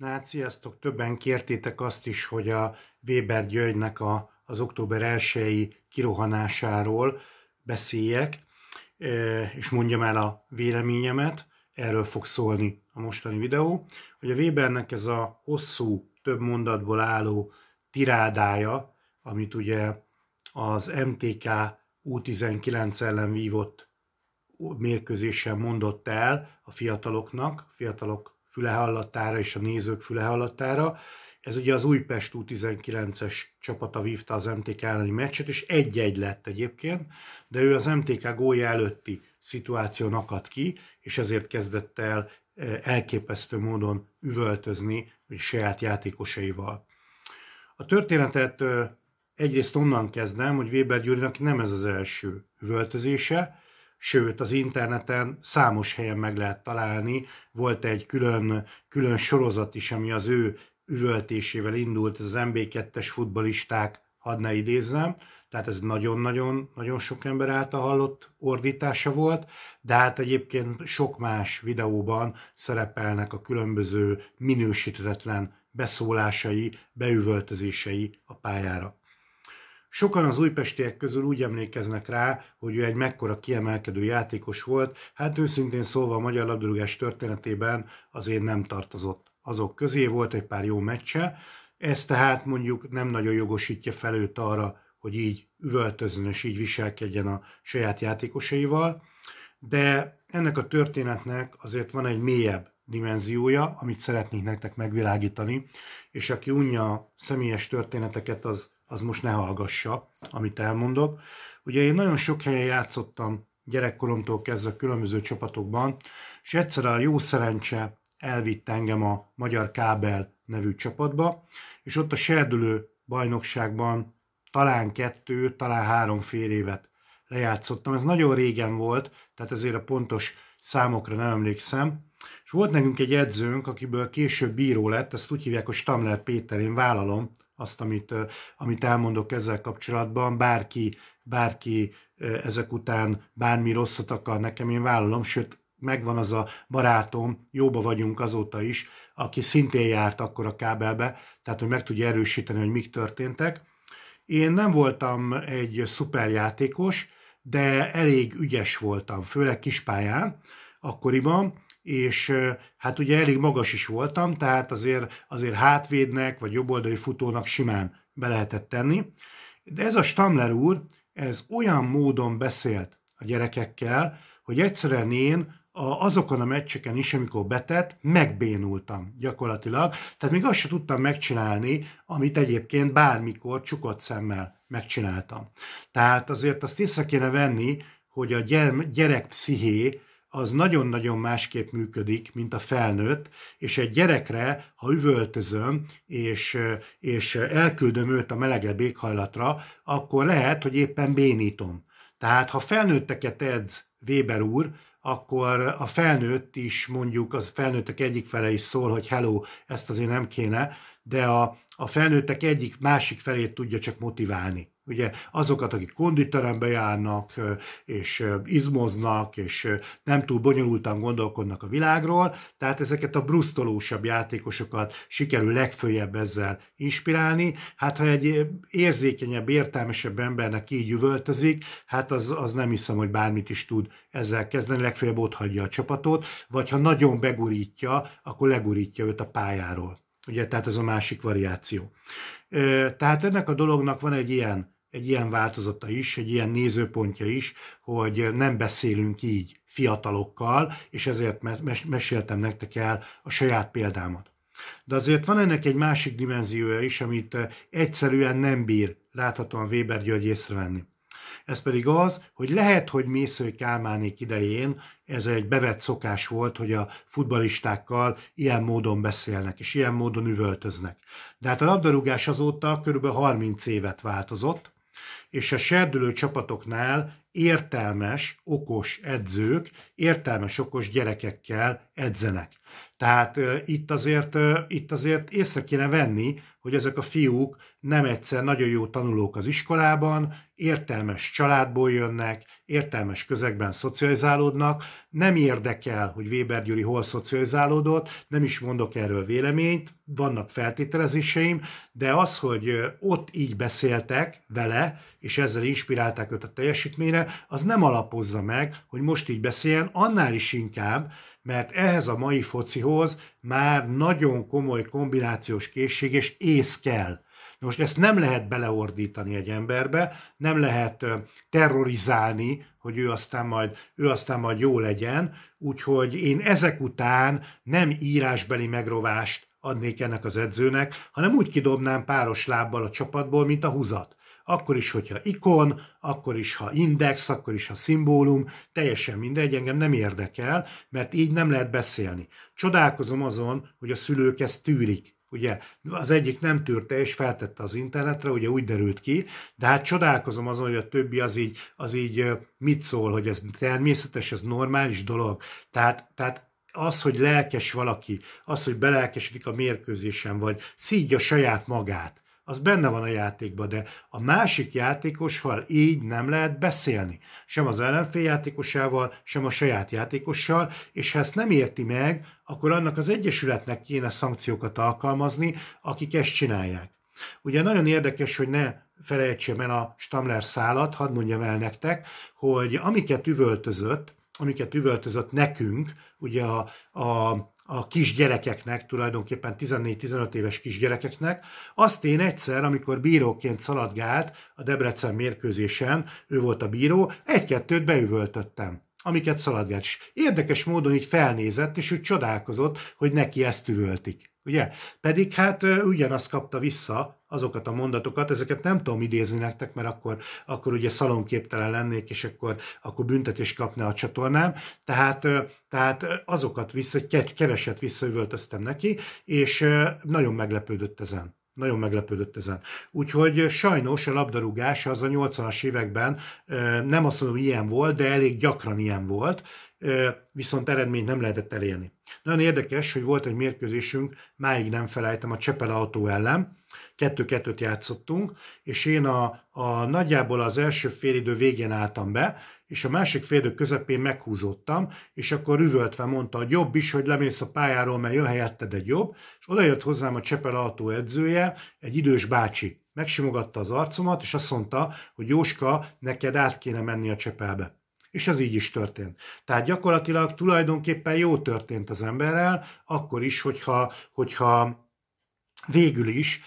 Na, sziasztok! Többen kértétek azt is, hogy a Weber Györgynek a, az október 1 kirohanásáról beszéljek, és mondjam el a véleményemet. Erről fog szólni a mostani videó, hogy a Webernek ez a hosszú, több mondatból álló tirádája, amit ugye az MTK U19 ellen vívott mérkőzésen mondott el a fiataloknak, fiatalok fülehallatára és a nézők fülehallatára. Ez ugye az Újpest U19-es csapata vívta az MTK elleni meccset, és egy-egy lett egyébként, de ő az MTK gólya előtti szituáción akadt ki, és ezért kezdett el e, elképesztő módon üvöltözni hogy saját játékosaival. A történetet e, egyrészt onnan kezdem, hogy Weber Gyurinak nem ez az első üvöltözése, sőt az interneten számos helyen meg lehet találni. Volt egy külön, külön sorozat is, ami az ő üvöltésével indult, az MB2-es futbalisták, hadd ne idézzem, tehát ez nagyon-nagyon-nagyon sok ember által hallott ordítása volt, de hát egyébként sok más videóban szerepelnek a különböző minősítetlen beszólásai, beüvöltözései a pályára. Sokan az újpestiek közül úgy emlékeznek rá, hogy ő egy mekkora kiemelkedő játékos volt, hát őszintén szólva a magyar labdarúgás történetében azért nem tartozott azok közé, volt egy pár jó meccse, ez tehát mondjuk nem nagyon jogosítja fel őt arra, hogy így üvöltözön és így viselkedjen a saját játékosaival, de ennek a történetnek azért van egy mélyebb dimenziója, amit szeretnék nektek megvilágítani, és aki unja a személyes történeteket, az az most ne hallgassa, amit elmondok. Ugye én nagyon sok helyen játszottam gyerekkoromtól kezdve különböző csapatokban, és egyszer a jó szerencse elvitt engem a Magyar Kábel nevű csapatba, és ott a serdülő bajnokságban talán kettő, talán három fél évet lejátszottam. Ez nagyon régen volt, tehát ezért a pontos számokra nem emlékszem. És volt nekünk egy edzőnk, akiből később bíró lett, ezt úgy hívják, hogy Stamler Péter, én vállalom, azt, amit, amit elmondok ezzel kapcsolatban. Bárki, bárki ezek után bármi rosszat akar nekem, én vállalom, sőt, megvan az a barátom, jóba vagyunk azóta is, aki szintén járt akkor a kábelbe, tehát hogy meg tudja erősíteni, hogy mik történtek. Én nem voltam egy szuperjátékos, de elég ügyes voltam, főleg kispályán akkoriban, és hát ugye elég magas is voltam, tehát azért, azért hátvédnek vagy jobboldali futónak simán be lehetett tenni. De ez a Stamler úr, ez olyan módon beszélt a gyerekekkel, hogy egyszerűen én a, azokon a meccseken is, amikor betett, megbénultam gyakorlatilag. Tehát még azt sem tudtam megcsinálni, amit egyébként bármikor csukott szemmel megcsináltam. Tehát azért azt észre kéne venni, hogy a gyerek psziché az nagyon-nagyon másképp működik, mint a felnőtt, és egy gyerekre, ha üvöltözöm, és, és elküldöm őt a melegebb éghajlatra, akkor lehet, hogy éppen bénítom. Tehát ha felnőtteket edz Weber úr, akkor a felnőtt is mondjuk, az felnőttek egyik fele is szól, hogy hello, ezt azért nem kéne, de a, a felnőttek egyik másik felét tudja csak motiválni. Ugye azokat, akik konditerembe járnak, és izmoznak, és nem túl bonyolultan gondolkodnak a világról, tehát ezeket a brusztolósabb játékosokat sikerül legfőjebb ezzel inspirálni. Hát ha egy érzékenyebb, értelmesebb embernek így üvöltözik, hát az, az nem hiszem, hogy bármit is tud ezzel kezdeni, legfőjebb ott hagyja a csapatot, vagy ha nagyon begurítja, akkor legurítja őt a pályáról. Ugye, tehát ez a másik variáció. Tehát ennek a dolognak van egy ilyen, egy ilyen változata is, egy ilyen nézőpontja is, hogy nem beszélünk így fiatalokkal, és ezért meséltem nektek el a saját példámat. De azért van ennek egy másik dimenziója is, amit egyszerűen nem bír láthatóan Weber György észrevenni. Ez pedig az, hogy lehet, hogy Mésző Kálmánék idején ez egy bevett szokás volt, hogy a futbalistákkal ilyen módon beszélnek, és ilyen módon üvöltöznek. De hát a labdarúgás azóta kb. 30 évet változott, és a serdülő csapatoknál értelmes, okos edzők, értelmes, okos gyerekekkel edzenek. Tehát uh, itt, azért, uh, itt azért észre kéne venni, hogy ezek a fiúk nem egyszer nagyon jó tanulók az iskolában, értelmes családból jönnek, értelmes közegben szocializálódnak, nem érdekel, hogy Weber Gyuri hol szocializálódott, nem is mondok erről véleményt, vannak feltételezéseim, de az, hogy ott így beszéltek vele, és ezzel inspirálták őt a teljesítményre, az nem alapozza meg, hogy most így beszéljen, annál is inkább, mert ehhez a mai focihoz már nagyon komoly kombinációs készség és ész kell. most ezt nem lehet beleordítani egy emberbe, nem lehet terrorizálni, hogy ő aztán majd, ő aztán majd jó legyen, úgyhogy én ezek után nem írásbeli megrovást adnék ennek az edzőnek, hanem úgy kidobnám páros lábbal a csapatból, mint a húzat. Akkor is, hogyha ikon, akkor is, ha index, akkor is, ha szimbólum, teljesen mindegy, engem nem érdekel, mert így nem lehet beszélni. Csodálkozom azon, hogy a szülők ezt tűrik. Ugye az egyik nem tűrte és feltette az internetre, ugye úgy derült ki, de hát csodálkozom azon, hogy a többi az így, az így mit szól, hogy ez természetes, ez normális dolog. Tehát, tehát az, hogy lelkes valaki, az, hogy belelkesedik a mérkőzésen, vagy szídja saját magát, az benne van a játékban, de a másik játékossal így nem lehet beszélni. Sem az ellenfél játékosával, sem a saját játékossal, és ha ezt nem érti meg, akkor annak az Egyesületnek kéne szankciókat alkalmazni, akik ezt csinálják. Ugye nagyon érdekes, hogy ne felejtsem el a Stamler szálat, hadd mondjam el nektek, hogy amiket üvöltözött, amiket üvöltözött nekünk, ugye a, a a kisgyerekeknek, tulajdonképpen 14-15 éves kisgyerekeknek. Azt én egyszer, amikor bíróként szaladgált a Debrecen mérkőzésen, ő volt a bíró, egy-kettőt beüvöltöttem amiket szaladgált. És érdekes módon így felnézett, és úgy csodálkozott, hogy neki ezt üvöltik. Ugye? Pedig hát ugyanazt kapta vissza azokat a mondatokat, ezeket nem tudom idézni nektek, mert akkor, akkor ugye szalonképtelen lennék, és akkor, akkor büntetést kapna a csatornám. Tehát, tehát azokat vissza, keveset visszaüvöltöztem neki, és nagyon meglepődött ezen. Nagyon meglepődött ezen. Úgyhogy sajnos a labdarúgás az a 80-as években nem azt mondom, ilyen volt, de elég gyakran ilyen volt, viszont eredményt nem lehetett elérni. Nagyon érdekes, hogy volt egy mérkőzésünk, máig nem felejtem, a Csepel autó ellen, kettő-kettőt játszottunk, és én a, a nagyjából az első félidő végén álltam be, és a másik félidő közepén meghúzódtam, és akkor üvöltve mondta, hogy jobb is, hogy lemész a pályáról, mert jön helyetted egy jobb, és oda jött hozzám a Csepel autó edzője, egy idős bácsi, megsimogatta az arcomat, és azt mondta, hogy Jóska, neked át kéne menni a Csepelbe. És ez így is történt. Tehát gyakorlatilag tulajdonképpen jó történt az emberrel, akkor is, hogyha, hogyha végül is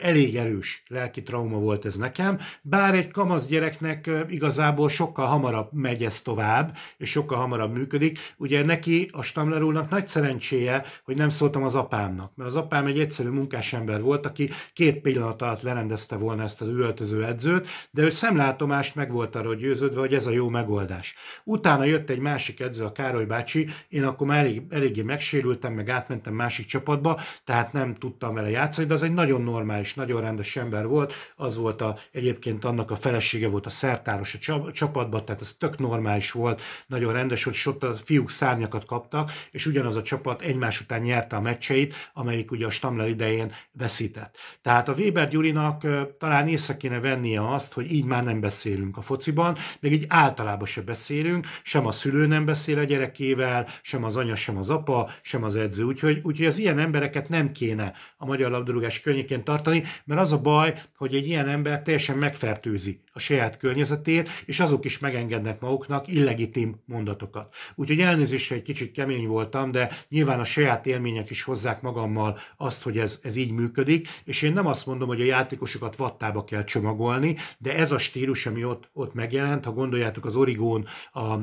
elég erős lelki trauma volt ez nekem, bár egy kamasz gyereknek igazából sokkal hamarabb megy ez tovább, és sokkal hamarabb működik. Ugye neki, a úrnak nagy szerencséje, hogy nem szóltam az apámnak, mert az apám egy egyszerű munkás ember volt, aki két pillanat alatt lerendezte volna ezt az üvöltöző edzőt, de ő szemlátomást meg volt arra győződve, hogy ez a jó megoldás. Utána jött egy másik edző, a Károly bácsi, én akkor már elég, eléggé megsérültem, meg átmentem másik csapatba, tehát nem tudtam vele játszani, de az egy nagyon normális normális, nagyon rendes ember volt, az volt a, egyébként annak a felesége volt a szertáros a csapatban, tehát ez tök normális volt, nagyon rendes, hogy ott a fiúk szárnyakat kaptak, és ugyanaz a csapat egymás után nyerte a meccseit, amelyik ugye a Stamler idején veszített. Tehát a Weber Gyurinak talán észre kéne vennie azt, hogy így már nem beszélünk a fociban, még így általában se beszélünk, sem a szülő nem beszél a gyerekével, sem az anya, sem az apa, sem az edző. Úgyhogy, úgyhogy az ilyen embereket nem kéne a magyar labdarúgás környékén tartani, mert az a baj, hogy egy ilyen ember teljesen megfertőzi a saját környezetét, és azok is megengednek maguknak illegitim mondatokat. Úgyhogy elnézésre egy kicsit kemény voltam, de nyilván a saját élmények is hozzák magammal azt, hogy ez, ez így működik, és én nem azt mondom, hogy a játékosokat vattába kell csomagolni, de ez a stílus, ami ott, ott megjelent, ha gondoljátok az Origón, a,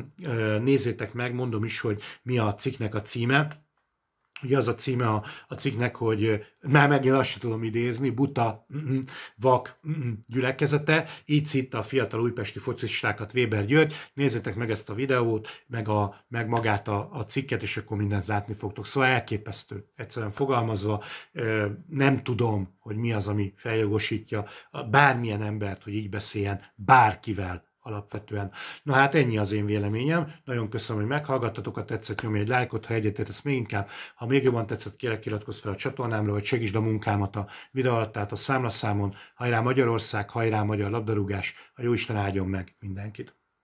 nézzétek meg, mondom is, hogy mi a cikknek a címe, Ugye az a címe a, a cikknek, hogy már megint azt sem tudom idézni, buta, mm-mm, vak mm-mm, gyülekezete, így szitta a fiatal újpesti focistákat Weber György. Nézzétek meg ezt a videót, meg, a, meg magát a, a cikket, és akkor mindent látni fogtok. Szóval elképesztő, egyszerűen fogalmazva, nem tudom, hogy mi az, ami feljogosítja bármilyen embert, hogy így beszéljen bárkivel alapvetően. Na hát ennyi az én véleményem. Nagyon köszönöm, hogy meghallgattatok, ha tetszett nyomj egy lájkot, ha ezt még inkább. Ha még jobban tetszett, kérlek iratkozz fel a csatornámra, vagy segítsd a munkámat a videó alatt, tehát a számlaszámon. Hajrá Magyarország, hajrá magyar labdarúgás, a jó isten áldjon meg mindenkit!